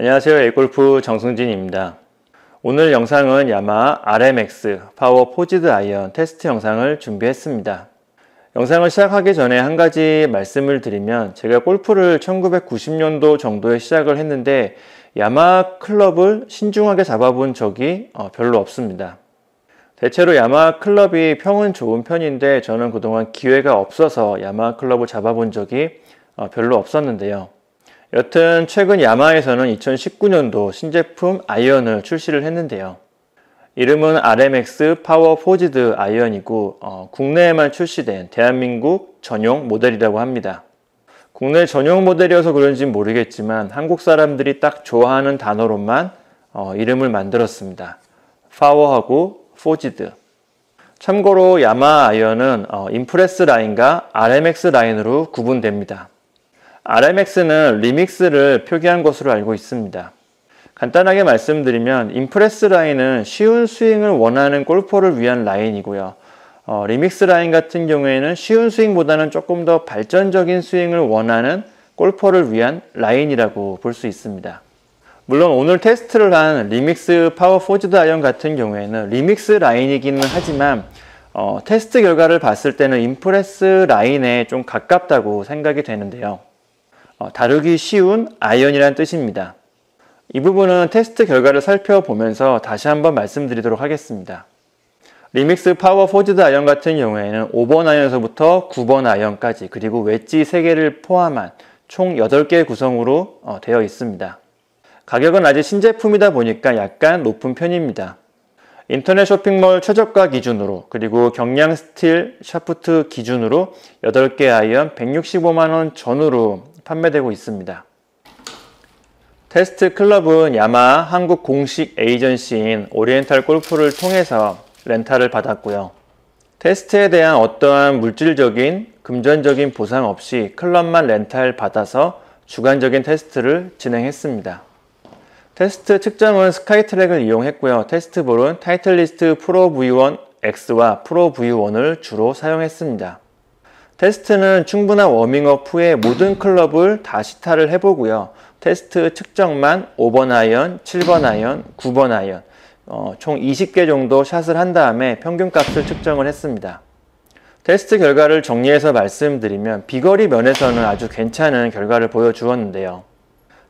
안녕하세요 에골프 이 정승진입니다 오늘 영상은 야마 RMX 파워 포지드 아이언 테스트 영상을 준비했습니다 영상을 시작하기 전에 한 가지 말씀을 드리면 제가 골프를 1990년도 정도에 시작을 했는데 야마 클럽을 신중하게 잡아본 적이 어, 별로 없습니다 대체로 야마 클럽이 평은 좋은 편인데 저는 그동안 기회가 없어서 야마 클럽을 잡아본 적이 어, 별로 없었는데요 여튼 최근 야마에서는 2019년도 신제품 아이언을 출시를 했는데요. 이름은 RMX 파워 포지드 아이언이고 어, 국내에만 출시된 대한민국 전용 모델이라고 합니다. 국내 전용 모델이어서 그런지 모르겠지만 한국 사람들이 딱 좋아하는 단어로만 어, 이름을 만들었습니다. 파워하고 포지드. 참고로 야마 아이언은 어, 인프레스 라인과 RMX 라인으로 구분됩니다. RMX는 리믹스를 표기한 것으로 알고 있습니다. 간단하게 말씀드리면 인프레스 라인은 쉬운 스윙을 원하는 골퍼를 위한 라인이고요. 어, 리믹스 라인 같은 경우에는 쉬운 스윙보다는 조금 더 발전적인 스윙을 원하는 골퍼를 위한 라인이라고 볼 수 있습니다. 물론 오늘 테스트를 한 리믹스 파워 포즈드 아이언 같은 경우에는 리믹스 라인이기는 하지만 어, 테스트 결과를 봤을 때는 인프레스 라인에 좀 가깝다고 생각이 되는데요. 어, 다루기 쉬운 아이언이라는 뜻입니다. 이 부분은 테스트 결과를 살펴보면서 다시 한번 말씀드리도록 하겠습니다. 리믹스 파워 포지드 아이언 같은 경우에는 5번 아이언에서부터 9번 아이언까지 그리고 웨지 3개를 포함한 총 8개의 구성으로 어, 되어 있습니다. 가격은 아직 신제품이다 보니까 약간 높은 편입니다. 인터넷 쇼핑몰 최저가 기준으로 그리고 경량 스틸 샤프트 기준으로 8개 아이언 165만원 전후로 판매되고 있습니다. 테스트 클럽은 야마 한국 공식 에이전시인 오리엔탈 골프를 통해서 렌탈을 받았고요. 테스트에 대한 어떠한 물질적인, 금전적인 보상 없이 클럽만 렌탈 받아서 주관적인 테스트를 진행했습니다. 테스트 측정은 스카이트랙을 이용했고요. 테스트볼은 타이틀리스트 프로 V1 X와 프로 V1을 주로 사용했습니다. 테스트는 충분한 워밍업 후에 모든 클럽을 다 시타를 해보고요. 테스트 측정만 5번 아이언, 7번 아이언, 9번 아이언 어, 총 20개 정도 샷을 한 다음에 평균값을 측정을 했습니다. 테스트 결과를 정리해서 말씀드리면 비거리 면에서는 아주 괜찮은 결과를 보여주었는데요.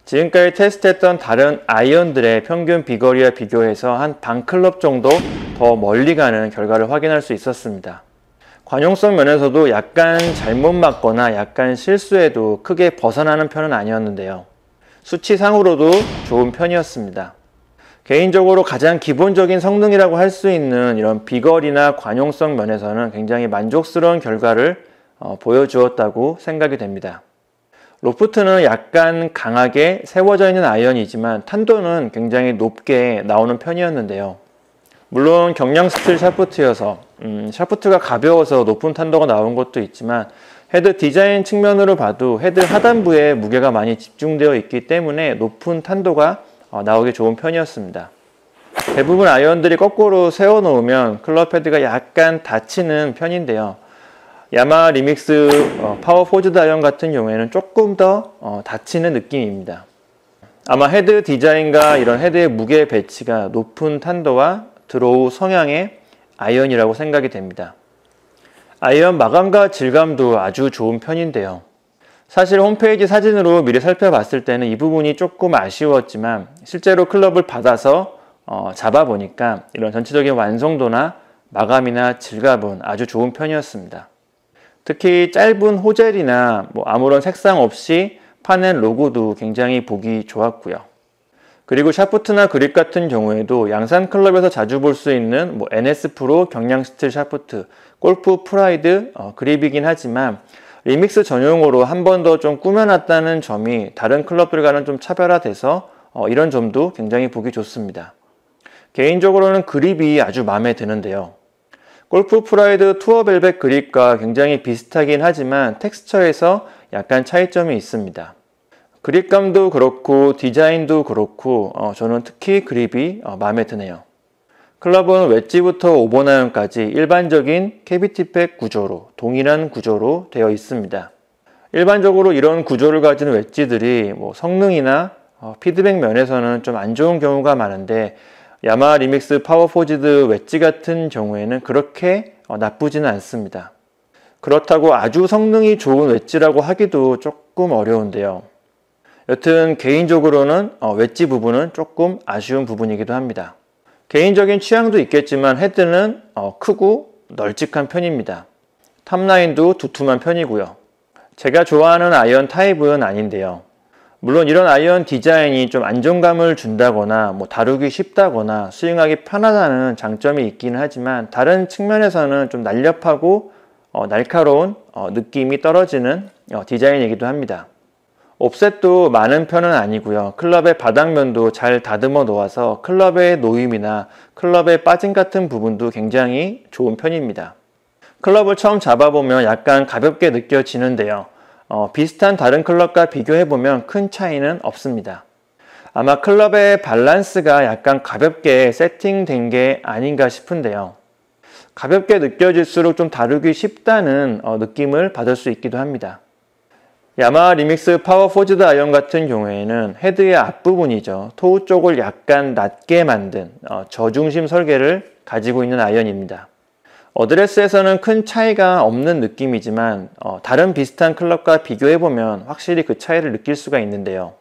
지금까지 테스트했던 다른 아이언들의 평균 비거리와 비교해서 한 반클럽 정도 더 멀리 가는 결과를 확인할 수 있었습니다. 관용성 면에서도 약간 잘못 맞거나 약간 실수해도 크게 벗어나는 편은 아니었는데요. 수치상으로도 좋은 편이었습니다. 개인적으로 가장 기본적인 성능이라고 할 수 있는 이런 비거리나 관용성 면에서는 굉장히 만족스러운 결과를 어, 보여주었다고 생각이 됩니다. 로프트는 약간 강하게 세워져 있는 아이언이지만 탄도는 굉장히 높게 나오는 편이었는데요. 물론 경량 스틸 샤프트여서 음, 샤프트가 가벼워서 높은 탄도가 나온 것도 있지만 헤드 디자인 측면으로 봐도 헤드 하단부에 무게가 많이 집중되어 있기 때문에 높은 탄도가 어, 나오기 좋은 편이었습니다. 대부분 아이언들이 거꾸로 세워놓으면 클럽 헤드가 약간 닫히는 편인데요. 야마 리믹스 어, 파워 포즈드 아이언 같은 경우에는 조금 더 닫히는 어, 느낌입니다. 아마 헤드 디자인과 이런 헤드의 무게 배치가 높은 탄도와 드로우 성향에 아이언이라고 생각이 됩니다. 아이언 마감과 질감도 아주 좋은 편인데요. 사실 홈페이지 사진으로 미리 살펴봤을 때는 이 부분이 조금 아쉬웠지만 실제로 클럽을 받아서 어, 잡아보니까 이런 전체적인 완성도나 마감이나 질감은 아주 좋은 편이었습니다. 특히 짧은 호젤이나 뭐 아무런 색상 없이 파낸 로고도 굉장히 보기 좋았고요. 그리고 샤프트나 그립 같은 경우에도 양산 클럽에서 자주 볼 수 있는 뭐 NS 프로, 경량 스틸 샤프트, 골프 프라이드 어, 그립이긴 하지만 리믹스 전용으로 한 번 더 좀 꾸며놨다는 점이 다른 클럽들과는 좀 차별화돼서 어, 이런 점도 굉장히 보기 좋습니다. 개인적으로는 그립이 아주 마음에 드는데요. 골프 프라이드 투어 벨벳 그립과 굉장히 비슷하긴 하지만 텍스처에서 약간 차이점이 있습니다. 그립감도 그렇고 디자인도 그렇고 어, 저는 특히 그립이 어, 마음에 드네요. 클럽은 웨지부터 오버나연까지 일반적인 캐비티팩 구조로 동일한 구조로 되어 있습니다. 일반적으로 이런 구조를 가진 웨지들이 뭐 성능이나 어, 피드백 면에서는 좀 안 좋은 경우가 많은데 야마 리믹스 파워포지드 웨지 같은 경우에는 그렇게 어, 나쁘지는 않습니다. 그렇다고 아주 성능이 좋은 웨지라고 하기도 조금 어려운데요. 여튼 개인적으로는 어, 웨지 부분은 조금 아쉬운 부분이기도 합니다. 개인적인 취향도 있겠지만 헤드는 어, 크고 널찍한 편입니다. 탑라인도 두툼한 편이고요. 제가 좋아하는 아이언 타입은 아닌데요. 물론 이런 아이언 디자인이 좀 안정감을 준다거나 뭐 다루기 쉽다거나 스윙하기 편하다는 장점이 있기는 하지만 다른 측면에서는 좀 날렵하고 어, 날카로운 느낌이 떨어지는 디자인이기도 합니다. 옵셋도 많은 편은 아니고요. 클럽의 바닥면도 잘 다듬어 놓아서 클럽의 노임이나 클럽의 빠짐 같은 부분도 굉장히 좋은 편입니다. 클럽을 처음 잡아보면 약간 가볍게 느껴지는데요. 어, 비슷한 다른 클럽과 비교해보면 큰 차이는 없습니다. 아마 클럽의 밸런스가 약간 가볍게 세팅된 게 아닌가 싶은데요. 가볍게 느껴질수록 좀 다루기 쉽다는 어, 느낌을 받을 수 있기도 합니다. 야마 리믹스 파워 포즈드 아이언 같은 경우에는 헤드의 앞부분이죠. 토우 쪽을 약간 낮게 만든 어, 저중심 설계를 가지고 있는 아이언입니다. 어드레스에서는 큰 차이가 없는 느낌이지만 어, 다른 비슷한 클럽과 비교해보면 확실히 그 차이를 느낄 수가 있는데요.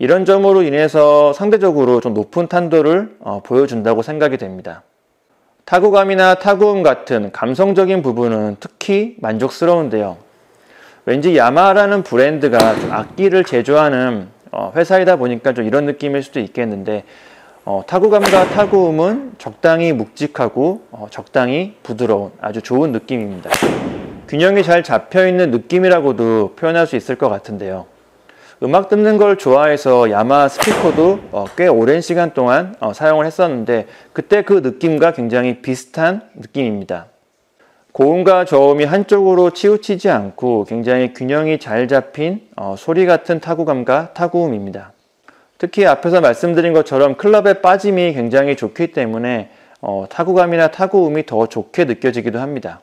이런 점으로 인해서 상대적으로 좀 높은 탄도를 어, 보여준다고 생각이 됩니다. 타구감이나 타구음 같은 감성적인 부분은 특히 만족스러운데요. 왠지 야마라는 브랜드가 악기를 제조하는 어, 회사이다 보니까 좀 이런 느낌일 수도 있겠는데 어, 타구감과 타구음은 적당히 묵직하고 어, 적당히 부드러운 아주 좋은 느낌입니다. 균형이 잘 잡혀있는 느낌이라고도 표현할 수 있을 것 같은데요. 음악 듣는 걸 좋아해서 야마 스피커도 어, 꽤 오랜 시간 동안 어, 사용을 했었는데 그때 그 느낌과 굉장히 비슷한 느낌입니다. 고음과 저음이 한쪽으로 치우치지 않고 굉장히 균형이 잘 잡힌 어, 소리 같은 타구감과 타구음입니다. 특히 앞에서 말씀드린 것처럼 클럽의 빠짐이 굉장히 좋기 때문에 어, 타구감이나 타구음이 더 좋게 느껴지기도 합니다.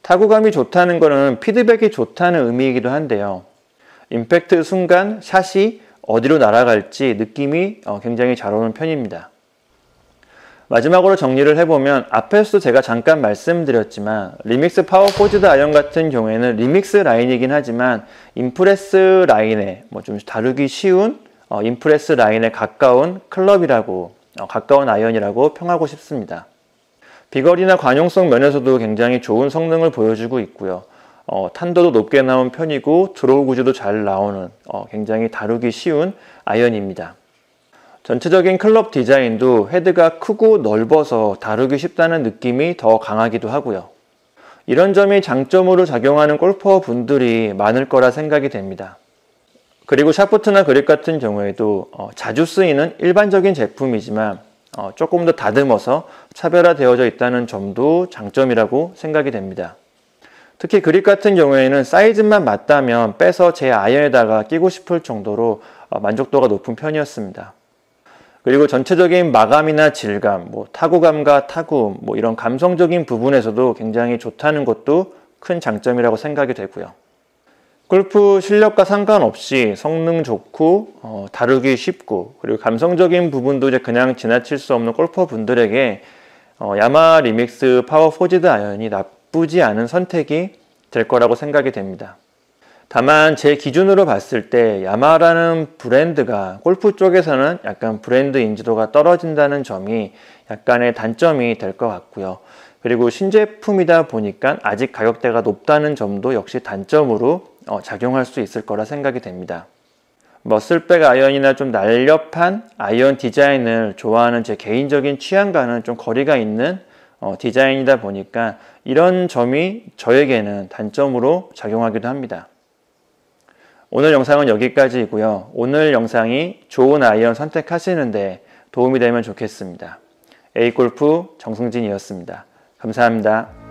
타구감이 좋다는 것은 피드백이 좋다는 의미이기도 한데요. 임팩트 순간 샷이 어디로 날아갈지 느낌이 어, 굉장히 잘 오는 편입니다. 마지막으로 정리를 해보면 앞에서도 제가 잠깐 말씀드렸지만 리믹스 파워 포즈드 아이언 같은 경우에는 리믹스 라인이긴 하지만 인프레스 라인에 뭐 좀 다루기 쉬운 어, 인프레스 라인에 가까운 클럽이라고 어, 가까운 아이언이라고 평하고 싶습니다. 비거리나 관용성 면에서도 굉장히 좋은 성능을 보여주고 있고요. 어, 탄도도 높게 나온 편이고 드로우 구조도 잘 나오는 어, 굉장히 다루기 쉬운 아이언입니다. 전체적인 클럽 디자인도 헤드가 크고 넓어서 다루기 쉽다는 느낌이 더 강하기도 하고요. 이런 점이 장점으로 작용하는 골퍼분들이 많을 거라 생각이 됩니다. 그리고 샤프트나 그립 같은 경우에도 어, 자주 쓰이는 일반적인 제품이지만 어, 조금 더 다듬어서 차별화되어져 있다는 점도 장점이라고 생각이 됩니다. 특히 그립 같은 경우에는 사이즈만 맞다면 빼서 제 아이언에다가 끼고 싶을 정도로 어, 만족도가 높은 편이었습니다. 그리고 전체적인 마감이나 질감, 뭐 타구감과 타구, 뭐 이런 감성적인 부분에서도 굉장히 좋다는 것도 큰 장점이라고 생각이 되고요. 골프 실력과 상관없이 성능 좋고 어, 다루기 쉽고 그리고 감성적인 부분도 이제 그냥 지나칠 수 없는 골퍼분들에게 어, 야마 리믹스 파워 포지드 아연언이 나쁘지 않은 선택이 될 거라고 생각이 됩니다. 다만 제 기준으로 봤을 때 야마라는 브랜드가 골프 쪽에서는 약간 브랜드 인지도가 떨어진다는 점이 약간의 단점이 될 것 같고요. 그리고 신제품이다 보니까 아직 가격대가 높다는 점도 역시 단점으로 어, 작용할 수 있을 거라 생각이 됩니다. 머슬백 아이언이나 좀 날렵한 아이언 디자인을 좋아하는 제 개인적인 취향과는 좀 거리가 있는 어, 디자인이다 보니까 이런 점이 저에게는 단점으로 작용하기도 합니다. 오늘 영상은 여기까지이고요. 오늘 영상이 좋은 아이언 선택하시는데 도움이 되면 좋겠습니다. A골프 정승진이었습니다. 감사합니다.